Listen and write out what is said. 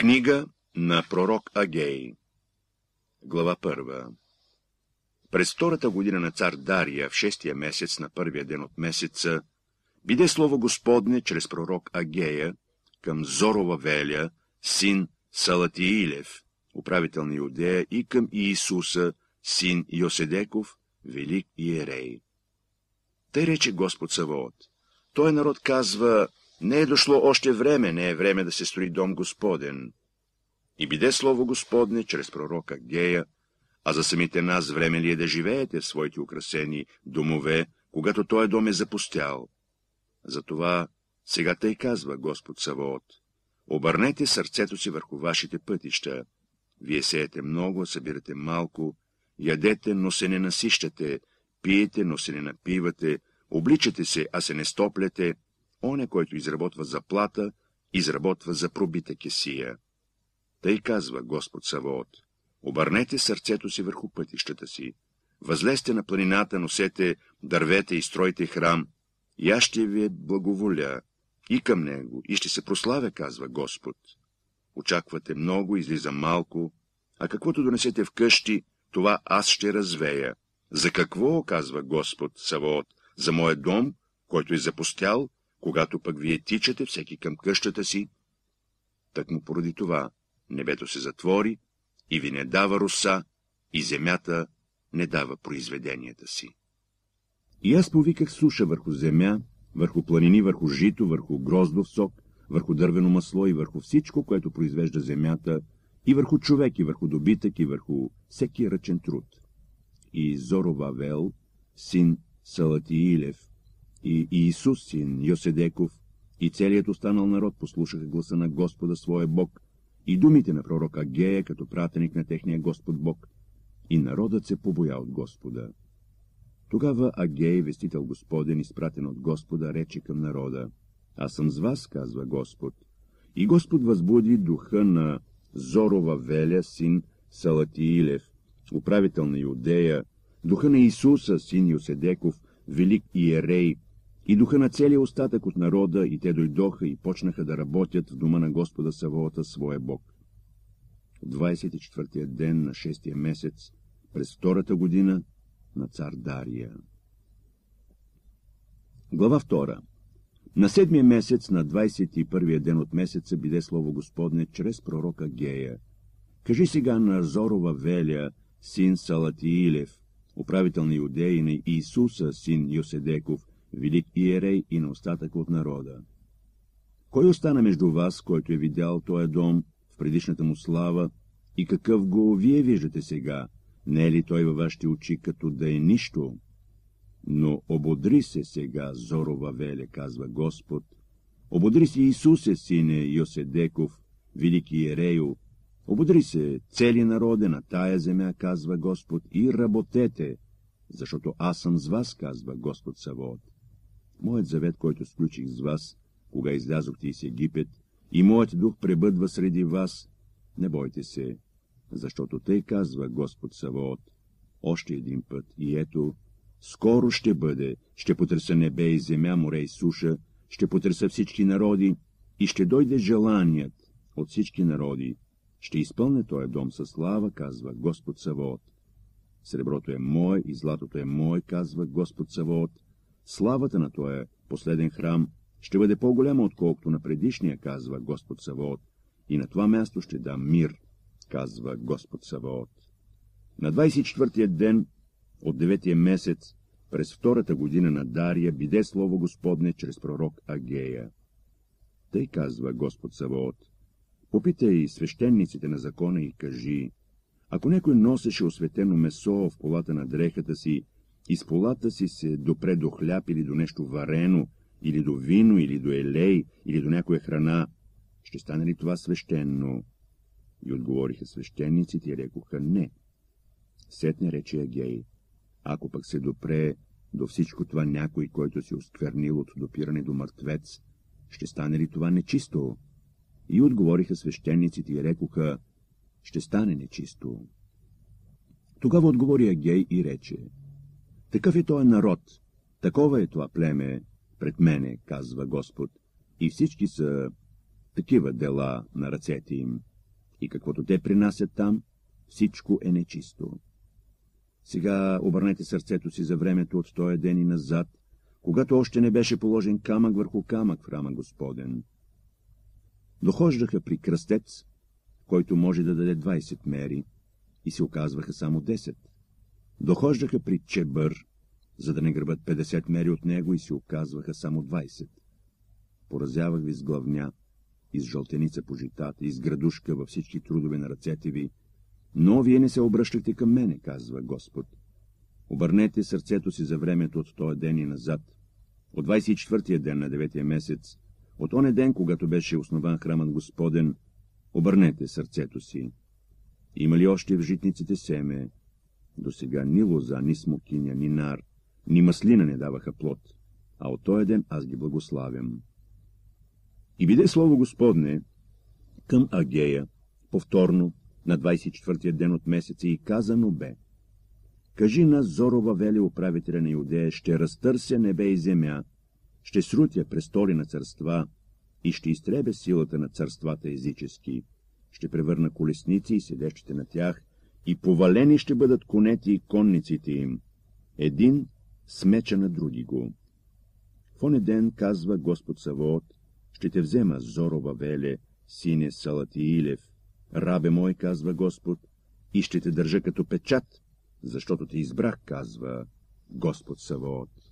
Книга на пророк Агей Глава първа През втората година на цар Дария, в шестия месец, на първия ден от месеца, биде слово Господне чрез пророк Агея към Зорова Веля, син Салатиилев, управител на Иудея, и към Иисуса, син Йоседеков, велик Иерей. Тъй рече Господ Савоот. Той народ казва, не е дошло още време, не е време да се строи дом Господен. И биде слово Господне чрез пророка Гея, а за самите нас време ли е да живеете в своите украсени домове, когато той дом е запустял? Затова сега тъй казва Господ Савоот. Обърнете сърцето си върху вашите пътища. Вие сеете много, събирате малко, ядете, но се не насищате, пиете, но се не напивате, обличате се, а се не стопляте оня, който изработва заплата, изработва за пробита кесия. Тъй казва Господ Савоот. Обърнете сърцето си върху пътищата си. Възлезте на планината, носете дървете и стройте храм. И аз ще ви благоволя и към него, и ще се прославя, казва Господ. Очаквате много, излиза малко, а каквото донесете вкъщи, това аз ще развея. За какво, казва Господ Савоот, за моят дом, който е запустял когато пък вие тичате всеки към къщата си, так му поради това небето се затвори и ви не дава руса, и земята не дава произведенията си. И аз повиках суша върху земя, върху планини, върху жито, върху гроздов сок, върху дървено масло и върху всичко, което произвежда земята, и върху човек, и върху добитък, и върху всеки ръчен труд. И Зорова Вел, син Салатиилев, и Иисус син Йоседеков и целият останал народ послушаха гласа на Господа своя Бог и думите на пророка Гея като пратеник на техния Господ Бог. И народът се побоя от Господа. Тогава Агей, вестител Господен, изпратен от Господа, рече към народа. Аз съм с вас, казва Господ. И Господ възбуди духа на Зорова Веля, син Салатиилев, управител на Юдея, духа на Исуса, син Йоседеков, велик Иерей, и духа на целия остатък от народа, и те дойдоха и почнаха да работят в дома на Господа Савота, своя Бог. В 24-я ден на 6-я месец, през втората година на цар Дария. Глава 2. На седмия месец, на 21-я ден от месеца, биде слово Господне чрез пророка Гея. Кажи сега на Зорова Веля, син Салатиилев, управител на иудеи на Иисуса, син Йоседеков, велик иерей и на остатък от народа. Кой остана между вас, който е видял този дом в предишната му слава и какъв го вие виждате сега? Не е ли той във вашите очи като да е нищо? Но ободри се сега, Зорова веле, казва Господ. Ободри се Исусе, сине Йоседеков, велики Ерею. Ободри се, цели народе на тая земя, казва Господ, и работете, защото аз съм с вас, казва Господ Савод. Моят завет, който сключих с вас, кога излязохте из Египет, и моят дух пребъдва среди вас, не бойте се, защото тъй казва Господ Савоот. Още един път, и ето, скоро ще бъде, ще потърса небе и земя, море и суша, ще потърса всички народи, и ще дойде желаният от всички народи. Ще изпълня този дом със слава, казва Господ Савоот. Среброто е мое и златото е мое, казва Господ Савоот. Славата на този последен храм ще бъде по-голяма, отколкото на предишния, казва Господ Савоот, и на това място ще дам мир, казва Господ Савоот. На 24-я ден от 9-я месец, през втората година на Дария, биде Слово Господне чрез пророк Агея. Тъй казва Господ Савоот, Попитай свещениците на закона и кажи, ако някой носеше осветено месо в полата на дрехата си из полата си се допре до хляб или до нещо варено, или до вино, или до елей, или до някоя храна, ще стане ли това свещено? И отговориха свещениците и рекоха не. Сетне рече Агей, ако пък се допре до всичко това някой, който си осквернил от допиране до мъртвец, ще стане ли това нечисто? И отговориха свещениците и рекоха, ще стане нечисто. Тогава отговори Агей и рече, такъв е този народ, такова е това племе пред мене, казва Господ, и всички са такива дела на ръцете им, и каквото те принасят там, всичко е нечисто. Сега обърнете сърцето си за времето от този ден и назад, когато още не беше положен камък върху камък в храма Господен. Дохождаха при кръстец, който може да даде 20 мери, и се оказваха само Дохождаха при Чебър, за да не гръбат 50 мери от него и си оказваха само 20. Поразявах ви с главня, из жълтеница по житата, из градушка във всички трудове на ръцете ви, но вие не се обръщахте към мене, казва Господ. Обърнете сърцето си за времето от този ден и назад, от 24-я ден на 9-я месец, от оне ден, когато беше основан храмът Господен, обърнете сърцето си. Има ли още в житниците семе, до сега ни лоза, ни смокиня, ни нар, ни маслина не даваха плод, а от този ден аз ги благославям. И биде слово Господне към Агея, повторно, на 24-я ден от месеца и казано бе. Кажи на Зорова вели управителя на Юдея, ще разтърся небе и земя, ще срутя престоли на църства и ще изтребя силата на царствата езически, ще превърна колесници и седещите на тях, и повалени ще бъдат конете и конниците им, един с меча на други го. В оне ден, казва Господ Савоот, ще те взема Зорова Веле, сине Салатиилев, рабе мой, казва Господ, и ще те държа като печат, защото те избрах, казва Господ Савоот.